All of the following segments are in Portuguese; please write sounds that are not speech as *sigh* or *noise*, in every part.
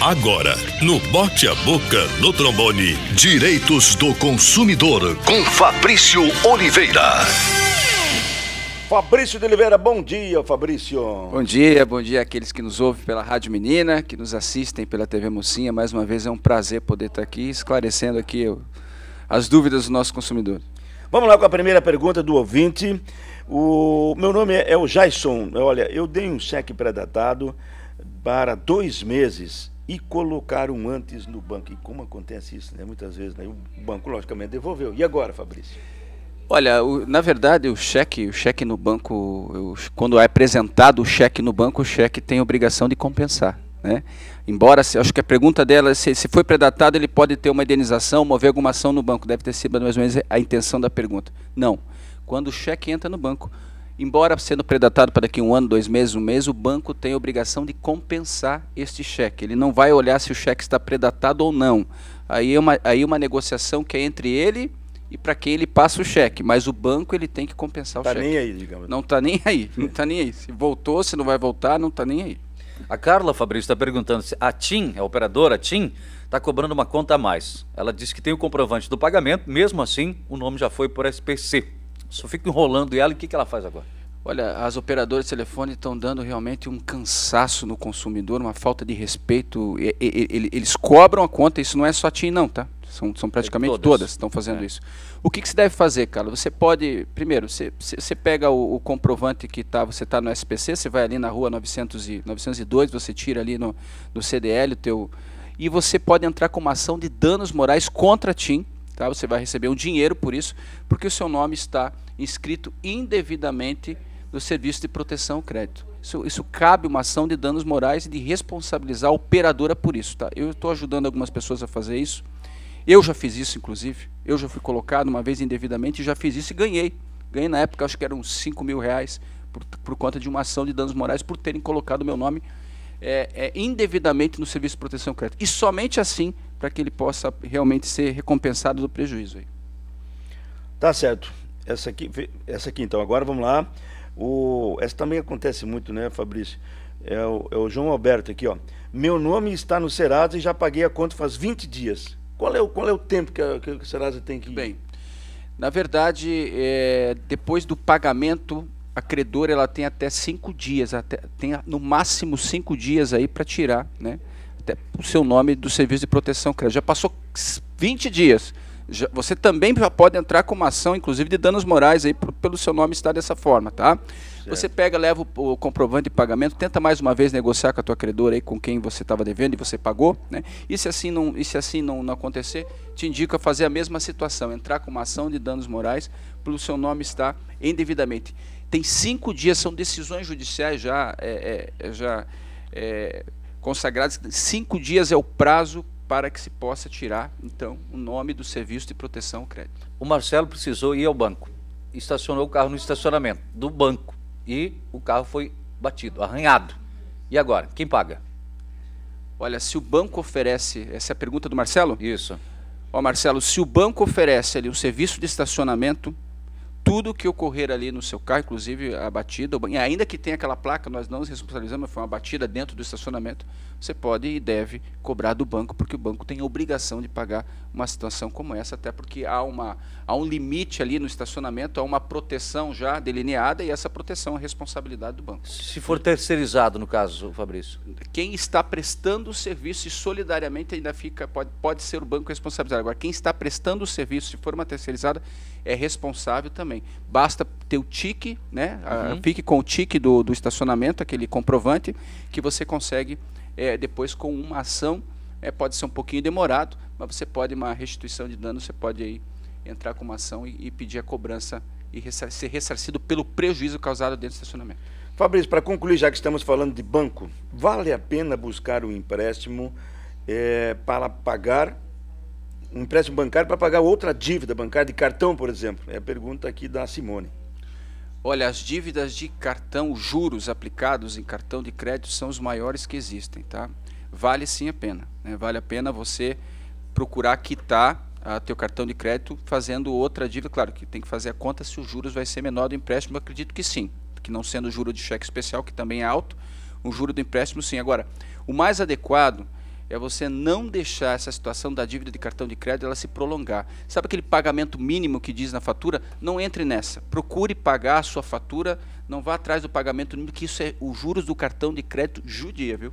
Agora, no Bote a Boca no Trombone, Direitos do Consumidor, com Fabrício Oliveira. Fabrício de Oliveira, bom dia, Fabrício. Bom dia, bom dia àqueles que nos ouvem pela Rádio Menina, que nos assistem pela TV Mocinha. Mais uma vez é um prazer poder estar aqui esclarecendo aqui as dúvidas do nosso consumidor. Vamos lá com a primeira pergunta do ouvinte. O meu nome é, é o Jaison. Olha, eu dei um cheque pré-datado para dois meses e colocar um antes no banco. E como acontece isso, né? Muitas vezes, né? O banco, logicamente, devolveu. E agora, Fabrício? Olha, o, na verdade, o cheque, o cheque no banco, eu, quando é apresentado o cheque no banco, o cheque tem obrigação de compensar. Né? Embora, acho que a pergunta dela é se, se foi predatado, ele pode ter uma indenização, mover alguma ação no banco. Deve ter sido mais ou menos a intenção da pergunta. Não. Quando o cheque entra no banco, Embora sendo predatado para daqui um ano, dois meses, um mês, o banco tem a obrigação de compensar este cheque. Ele não vai olhar se o cheque está predatado ou não. Aí é uma, aí é uma negociação que é entre ele e para quem ele passa o cheque, mas o banco ele tem que compensar tá o cheque. está nem aí, digamos. Não está nem aí, *laughs* não está nem aí. Se voltou, se não vai voltar, não está nem aí. A Carla Fabrício está perguntando se a TIM, a operadora TIM, está cobrando uma conta a mais. Ela disse que tem o comprovante do pagamento, mesmo assim, o nome já foi por SPC. Só fica enrolando ela e o que, que ela faz agora? Olha, as operadoras de telefone estão dando realmente um cansaço no consumidor, uma falta de respeito. E, e, eles cobram a conta, isso não é só TIM não, tá? São, são praticamente é todas estão fazendo é. isso. O que, que se deve fazer, cara? Você pode, primeiro, você, você pega o, o, comprovante que tá, você está no SPC, você vai ali na rua 900 e, 902, você tira ali no, no CDL o teu... E você pode entrar com uma ação de danos morais contra a TIM, Tá? Você vai receber um dinheiro por isso, porque o seu nome está inscrito indevidamente no Serviço de Proteção ao Crédito. Isso, isso cabe uma ação de danos morais e de responsabilizar a operadora por isso. Tá? Eu estou ajudando algumas pessoas a fazer isso. Eu já fiz isso, inclusive. Eu já fui colocado uma vez indevidamente e já fiz isso e ganhei. Ganhei na época, acho que eram 5 mil reais por, por conta de uma ação de danos morais por terem colocado meu nome é, é, indevidamente no Serviço de Proteção ao Crédito. E somente assim para que ele possa realmente ser recompensado do prejuízo. Aí. Tá certo. Essa aqui, essa aqui então. Agora vamos lá. O, essa também acontece muito, né, Fabrício? É o, é o João Alberto aqui, ó. Meu nome está no Serasa e já paguei a conta faz 20 dias. Qual é o, qual é o tempo que, a, que o Serasa tem que ir? Bem, na verdade, é, depois do pagamento a credora ela tem até cinco dias, até, tem no máximo cinco dias aí para tirar né, até o seu nome do serviço de proteção crédito. Já passou 20 dias, já, você também já pode entrar com uma ação, inclusive, de danos morais aí, pelo seu nome estar dessa forma, tá? Certo. Você pega, leva o, o, comprovante de pagamento, tenta mais uma vez negociar com a tua credora aí, com quem você estava devendo e você pagou, né? E se assim não, e se assim não, não acontecer, te indico a fazer a mesma situação, entrar com uma ação de danos morais, pelo seu nome estar indevidamente. Tem cinco dias, são decisões judiciais já, é, é, é já é, consagradas. Cinco dias é o prazo para que se possa tirar, então, o nome do serviço de proteção ao crédito. O Marcelo precisou ir ao banco, estacionou o carro no estacionamento do banco e o carro foi batido, arranhado. E agora, quem paga? Olha, se o banco oferece, essa é a pergunta do Marcelo? Isso. Ó, Marcelo, se o banco oferece ali um serviço de estacionamento, tudo que ocorrer ali no seu carro, inclusive a batida, e ainda que tenha aquela placa, nós não nos responsabilizamos, foi uma batida dentro do estacionamento, você pode e deve cobrar do banco, porque o banco tem a obrigação de pagar uma situação como essa, até porque há, uma, há um limite ali no estacionamento, há uma proteção já delineada, e essa proteção é responsabilidade do banco. Se for terceirizado, no caso, Fabrício? Quem está prestando o serviço e solidariamente ainda fica, pode, pode ser o banco responsabilizado. Agora, quem está prestando o serviço, se for uma terceirizada, é responsável também. Basta ter o tique, né? Uhum. Fique com o tique do, do estacionamento, aquele comprovante, que você consegue é, depois com uma ação. É, pode ser um pouquinho demorado, mas você pode, uma restituição de dano, você pode aí entrar com uma ação e, e pedir a cobrança e ressar ser ressarcido pelo prejuízo causado dentro do estacionamento. Fabrício, para concluir, já que estamos falando de banco, vale a pena buscar um empréstimo é, para pagar um empréstimo bancário para pagar outra dívida bancária de cartão, por exemplo? É a pergunta aqui da Simone. Olha, as dívidas de cartão, juros aplicados em cartão de crédito são os maiores que existem, tá? Vale sim a pena. Né? Vale a pena você procurar quitar a teu cartão de crédito fazendo outra dívida. Claro que tem que fazer a conta se os juros vai ser menor do empréstimo, eu acredito que sim. Que não sendo o juro de cheque especial, que também é alto, o juro do empréstimo sim. Agora, o mais adequado é você não deixar essa situação da dívida de cartão de crédito ela se prolongar. Sabe aquele pagamento mínimo que diz na fatura? Não entre nessa. Procure pagar a sua fatura, não vá atrás do pagamento mínimo, que isso é os juros do cartão de crédito judia, viu?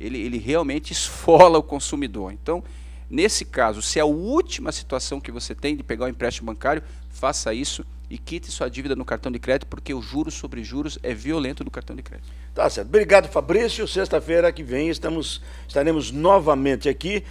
Ele, ele realmente esfola o consumidor. Então, nesse caso, se é a última situação que você tem de pegar o um empréstimo bancário, faça isso e quite sua dívida no cartão de crédito, porque o juros sobre juros é violento no cartão de crédito. Tá certo. Obrigado, Fabrício. Sexta-feira que vem estamos, estaremos novamente aqui